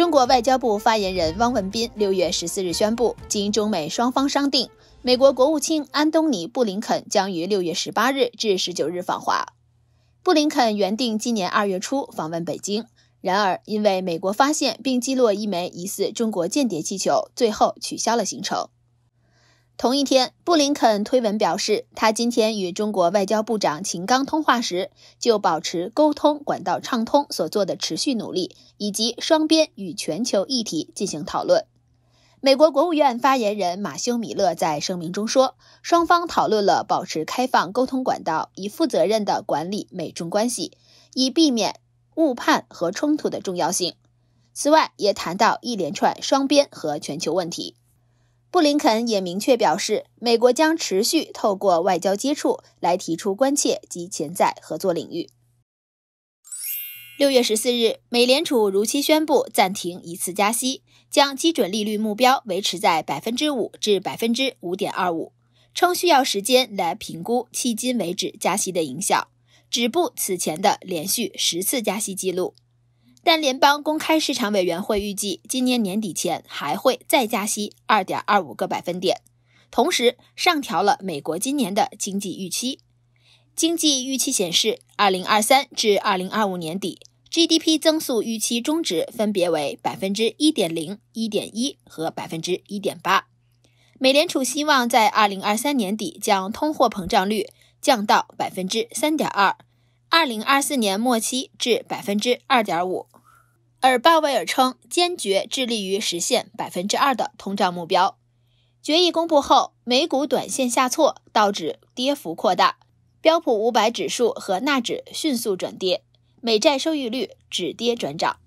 中国外交部发言人汪文斌六月十四日宣布，经中美双方商定，美国国务卿安东尼·布林肯将于六月十八日至十九日访华。布林肯原定今年二月初访问北京，然而因为美国发现并击落一枚疑似中国间谍气球，最后取消了行程。同一天，布林肯推文表示，他今天与中国外交部长秦刚通话时，就保持沟通管道畅通所做的持续努力，以及双边与全球议题进行讨论。美国国务院发言人马修·米勒在声明中说，双方讨论了保持开放沟通管道，以负责任地管理美中关系，以避免误判和冲突的重要性。此外，也谈到一连串双边和全球问题。布林肯也明确表示，美国将持续透过外交接触来提出关切及潜在合作领域。六月十四日，美联储如期宣布暂停一次加息，将基准利率目标维持在百分之五至百分之五点二五，称需要时间来评估迄今为止加息的影响，止步此前的连续十次加息记录。但联邦公开市场委员会预计，今年年底前还会再加息二点二五个百分点，同时上调了美国今年的经济预期。经济预期显示，二零二三至二零二五年底 GDP 增速预期中值分别为百分之一点零、一点一和百分之一点八。美联储希望在二零二三年底将通货膨胀率降到百分之三点二。二零二四年末期至百分之二点五，而鲍威尔称坚决致力于实现百分之二的通胀目标。决议公布后，美股短线下挫，道指跌幅扩大，标普五百指数和纳指迅速转跌，美债收益率止跌转涨。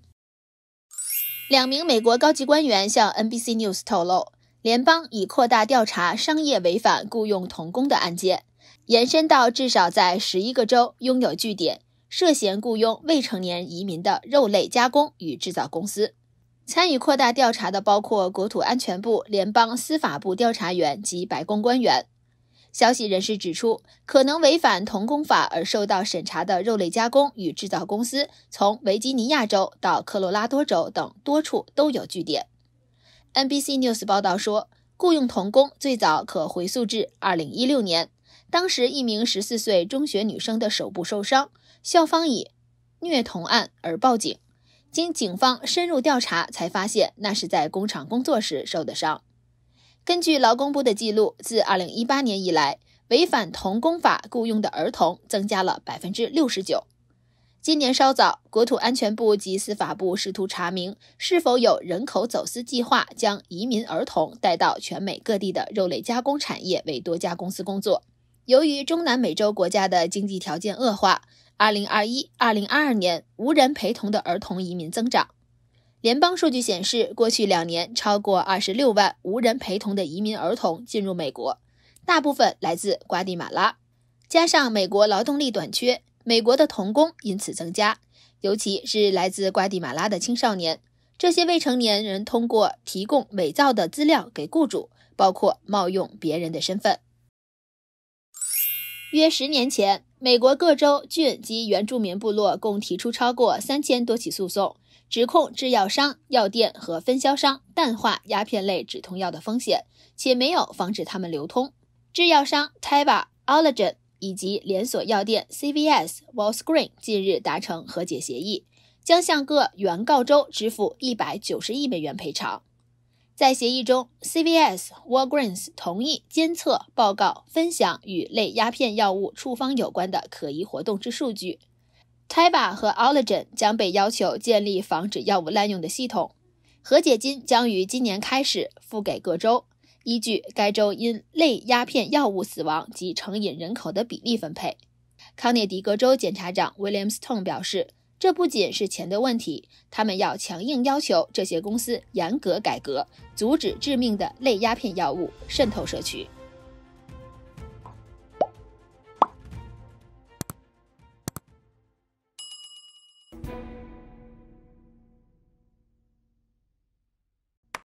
两名美国高级官员向 NBC News 透露，联邦已扩大调查商业违反雇佣童工的案件。延伸到至少在十一个州拥有据点、涉嫌雇佣未成年移民的肉类加工与制造公司。参与扩大调查的包括国土安全部、联邦司法部调查员及白宫官员。消息人士指出，可能违反童工法而受到审查的肉类加工与制造公司，从维吉尼亚州到科罗拉多州等多处都有据点。NBC News 报道说，雇佣童工最早可回溯至二零一六年。当时，一名十四岁中学女生的手部受伤，校方以虐童案而报警。经警方深入调查，才发现那是在工厂工作时受的伤。根据劳工部的记录，自二零一八年以来，违反童工法雇佣的儿童增加了百分之六十九。今年稍早，国土安全部及司法部试图查明是否有人口走私计划将移民儿童带到全美各地的肉类加工产业，为多家公司工作。由于中南美洲国家的经济条件恶化，二零二一、二零二二年无人陪同的儿童移民增长。联邦数据显示，过去两年超过二十六万无人陪同的移民儿童进入美国，大部分来自瓜地马拉。加上美国劳动力短缺，美国的童工因此增加，尤其是来自瓜地马拉的青少年。这些未成年人通过提供伪造的资料给雇主，包括冒用别人的身份。约十年前，美国各州、郡及原住民部落共提出超过三千多起诉讼，指控制药商、药店和分销商淡化鸦片类止痛药的风险，且没有防止它们流通。制药商 Teva a l l e g e n 以及连锁药店 CVS Wall s c r e e n 近日达成和解协议，将向各原告州支付一百九十亿美元赔偿。在协议中，CVS、Walgreens 同意监测、报告、分享与类鸦片药物处方有关的可疑活动之数据。Taba 和 o l o g e n 将被要求建立防止药物滥用的系统。和解金将于今年开始付给各州，依据该州因类鸦片药物死亡及成瘾人口的比例分配。康涅狄格州检察长 William Stone 表示。这不仅是钱的问题，他们要强硬要求这些公司严格改革，阻止致命的类鸦片药物渗透社区。